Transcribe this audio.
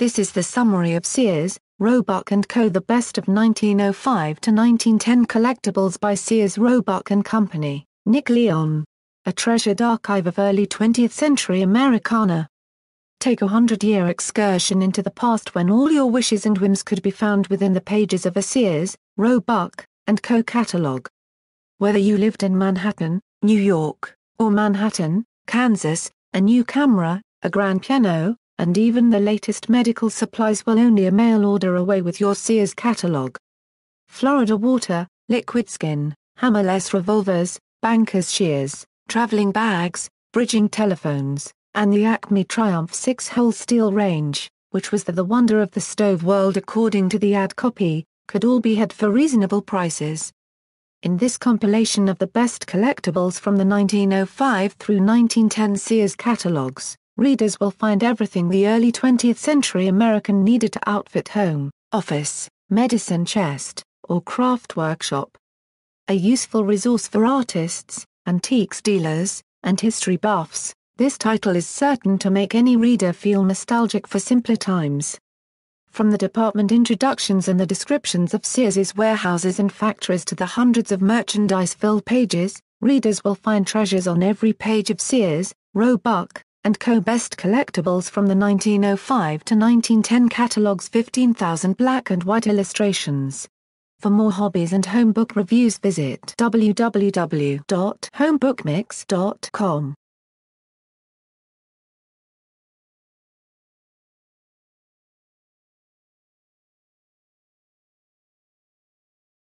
This is the summary of Sears, Roebuck & Co. The Best of 1905 to 1910 Collectibles by Sears Roebuck & Company, Nick Leon. A treasured archive of early 20th century Americana. Take a hundred-year excursion into the past when all your wishes and whims could be found within the pages of a Sears, Roebuck, and Co. catalog. Whether you lived in Manhattan, New York, or Manhattan, Kansas, a new camera, a grand piano, and even the latest medical supplies will only a mail order away with your Sears catalog. Florida water, liquid skin, hammerless revolvers, banker's shears, traveling bags, bridging telephones, and the Acme Triumph six-hole steel range, which was the, the wonder of the stove world according to the ad copy, could all be had for reasonable prices. In this compilation of the best collectibles from the 1905 through 1910 Sears catalogs, readers will find everything the early 20th century American needed to outfit home, office, medicine chest, or craft workshop. A useful resource for artists, antiques dealers, and history buffs, this title is certain to make any reader feel nostalgic for simpler times. From the department introductions and the descriptions of Sears's warehouses and factories to the hundreds of merchandise-filled pages, readers will find treasures on every page of Sears, Roebuck, and co-best collectibles from the 1905 to 1910 catalogues 15,000 black and white illustrations. For more hobbies and home book reviews visit www.homebookmix.com.